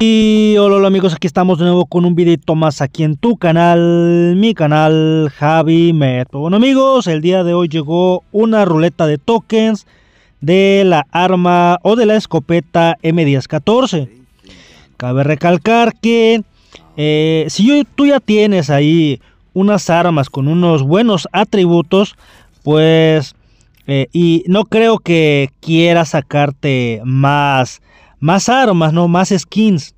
Y hola, amigos, aquí estamos de nuevo con un videito más aquí en tu canal, mi canal Javi Meto. Bueno amigos, el día de hoy llegó una ruleta de tokens de la arma o de la escopeta M1014. Cabe recalcar que eh, si tú ya tienes ahí unas armas con unos buenos atributos, pues... Eh, y no creo que quieras sacarte más más armas, ¿no? Más skins.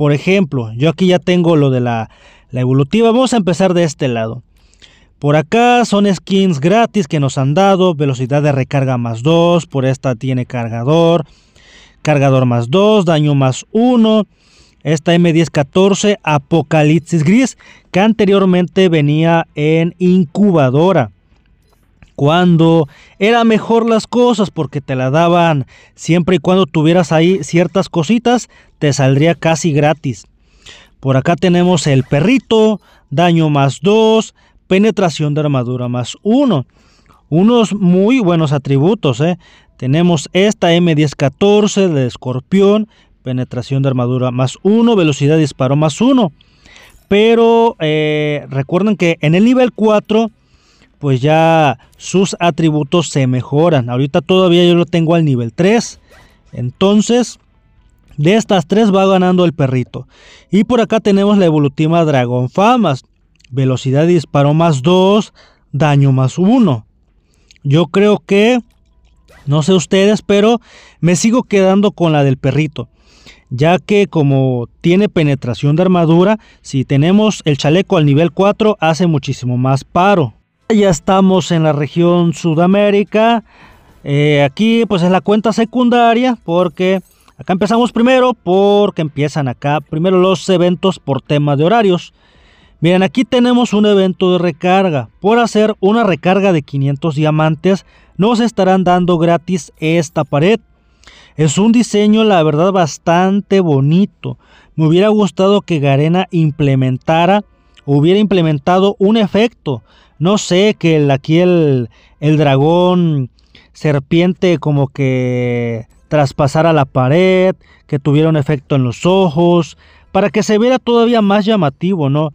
Por ejemplo, yo aquí ya tengo lo de la, evolutiva. Vamos a empezar de este lado. Por acá son skins gratis que nos han dado. Velocidad de recarga más 2. Por esta tiene cargador. Cargador más 2. Daño más 1. Esta M1014 Apocalipsis Gris. Que anteriormente venía en incubadora. Cuando era mejor las cosas porque te la daban siempre y cuando tuvieras ahí ciertas cositas te saldría casi gratis. Por acá tenemos el perrito, daño más 2, penetración de armadura más 1. Unos muy buenos atributos. ¿eh? Tenemos esta M1014 de escorpión, penetración de armadura más 1, velocidad de disparo más 1. Pero eh, recuerden que en el nivel 4 pues ya sus atributos se mejoran. Ahorita todavía yo lo tengo al nivel 3. Entonces, de estas tres va ganando el perrito. Y por acá tenemos la evolutiva Dragón Famas. Velocidad de disparo más 2, daño más 1. Yo creo que, no sé ustedes, pero me sigo quedando con la del perrito. Ya que como tiene penetración de armadura, si tenemos el chaleco al nivel 4 hace muchísimo más paro. Ya estamos en la región Sudamérica. Eh, aquí pues es la cuenta secundaria porque Acá empezamos primero porque empiezan acá primero los eventos por tema de horarios. Miren, aquí tenemos un evento de recarga. Por hacer una recarga de 500 diamantes, nos estarán dando gratis esta pared. Es un diseño, la verdad, bastante bonito. Me hubiera gustado que Garena implementara, hubiera implementado un efecto. No sé, que el, aquí el dragón serpiente como que traspasar a la pared, que tuviera un efecto en los ojos, para que se viera todavía más llamativo, ¿no?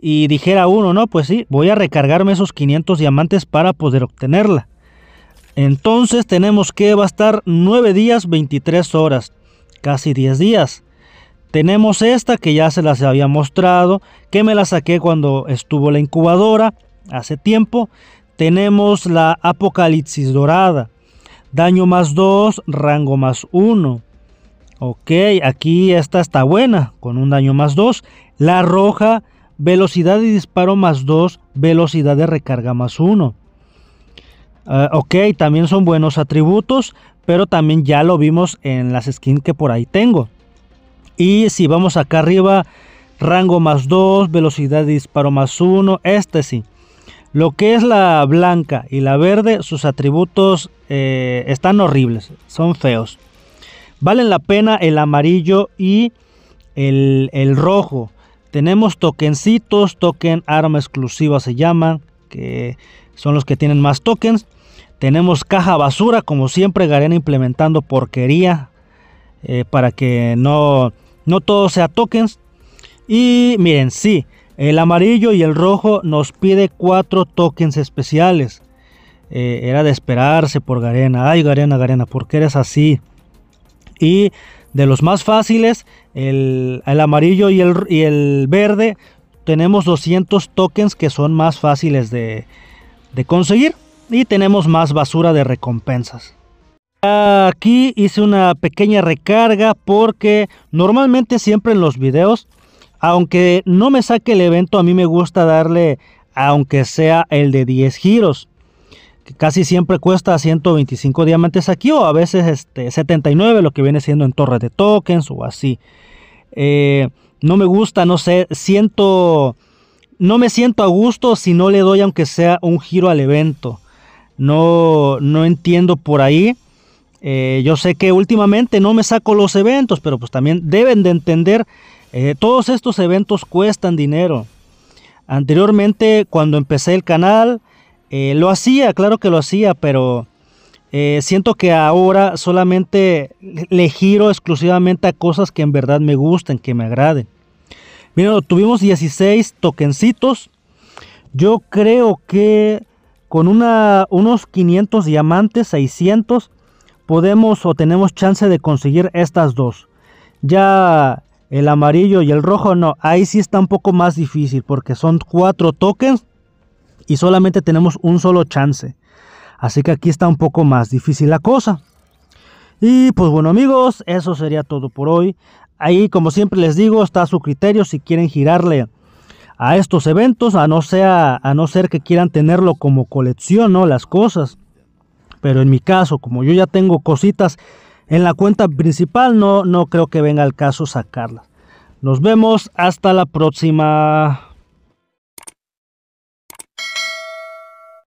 Y dijera uno, no, pues sí, voy a recargarme esos 500 diamantes para poder obtenerla. Entonces tenemos que bastar 9 días, 23 horas, casi 10 días. Tenemos esta que ya se las había mostrado, que me la saqué cuando estuvo la incubadora hace tiempo. Tenemos la Apocalipsis Dorada, daño más 2, rango más 1. Ok, aquí esta está buena, con un daño más 2. La roja, velocidad de disparo más 2, velocidad de recarga más 1. Ah, ok, también son buenos atributos, pero también ya lo vimos en las skins que por ahí tengo. Y si vamos acá arriba, rango más 2, velocidad de disparo más 1, este sí. Lo que es la blanca y la verde, sus atributos eh, están horribles, son feos. Valen la pena el amarillo y el, rojo. Tenemos tokencitos, token arma exclusiva se llaman, que son los que tienen más tokens. Tenemos caja basura, como siempre, Garena implementando porquería eh, para que no, no todo sea tokens. Y miren, sí, el amarillo y el rojo nos pide cuatro tokens especiales. Eh, era de esperarse por Garena. Ay, Garena, Garena, ¿por qué eres así? Y de los más fáciles, el, amarillo y el, verde, tenemos 200 tokens que son más fáciles de conseguir. Y tenemos más basura de recompensas. Aquí hice una pequeña recarga porque normalmente siempre en los videos aunque no me saque el evento, a mí me gusta darle, aunque sea el de 10 giros, que casi siempre cuesta 125 diamantes aquí o a veces este, 79, lo que viene siendo en torres de tokens o así. Eh, no me gusta, no sé, siento, no me siento a gusto si no le doy aunque sea un giro al evento. No, no entiendo por ahí. Eh, yo sé que últimamente no me saco los eventos, pero pues también deben de entender eh, todos estos eventos cuestan dinero. Anteriormente, cuando empecé el canal, eh, lo hacía, claro que lo hacía, pero eh, siento que ahora solamente le giro exclusivamente a cosas que en verdad me gustan que me agraden. Miren, tuvimos 16 tokencitos. Yo creo que con una, unos 500 diamantes, 600, podemos o tenemos chance de conseguir estas dos. Ya el amarillo y el rojo no. Ahí sí está un poco más difícil porque son cuatro tokens y solamente tenemos un solo chance. Así que aquí está un poco más difícil la cosa. Y pues bueno amigos, eso sería todo por hoy. Ahí como siempre les digo, está a su criterio si quieren girarle a estos eventos, a no, a no ser que quieran tenerlo como colección, ¿no? Las cosas. Pero en mi caso, como yo ya tengo cositas en la cuenta principal no, no creo que venga el caso sacarla. Nos vemos hasta la próxima.